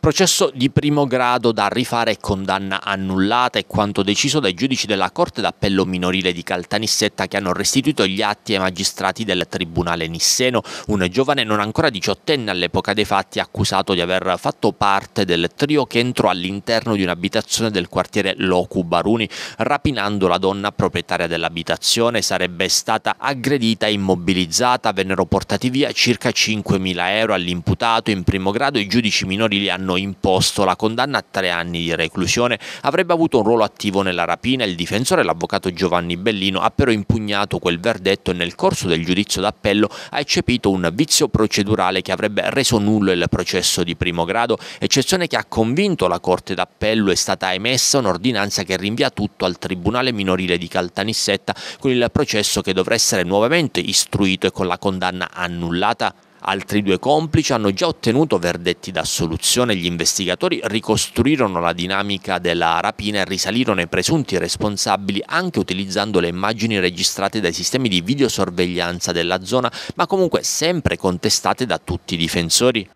Processo di primo grado da rifare e condanna annullata è quanto deciso dai giudici della Corte d'Appello minorile di Caltanissetta che hanno restituito gli atti ai magistrati del Tribunale Nisseno, un giovane non ancora diciottenne all'epoca dei fatti accusato di aver fatto parte del trio che entrò all'interno di un'abitazione del quartiere Locu Baruni, rapinando la donna proprietaria dell'abitazione, sarebbe stata aggredita e immobilizzata, vennero portati via circa 5.000 euro all'imputato in primo grado, i giudici minorili hanno hanno imposto la condanna a tre anni di reclusione. Avrebbe avuto un ruolo attivo nella rapina, il difensore, l'avvocato Giovanni Bellino, ha però impugnato quel verdetto e nel corso del giudizio d'appello ha eccepito un vizio procedurale che avrebbe reso nullo il processo di primo grado, eccezione che ha convinto la Corte d'Appello è stata emessa un'ordinanza che rinvia tutto al Tribunale minorile di Caltanissetta con il processo che dovrà essere nuovamente istruito e con la condanna annullata. Altri due complici hanno già ottenuto verdetti d'assoluzione. Gli investigatori ricostruirono la dinamica della rapina e risalirono i presunti responsabili anche utilizzando le immagini registrate dai sistemi di videosorveglianza della zona, ma comunque sempre contestate da tutti i difensori.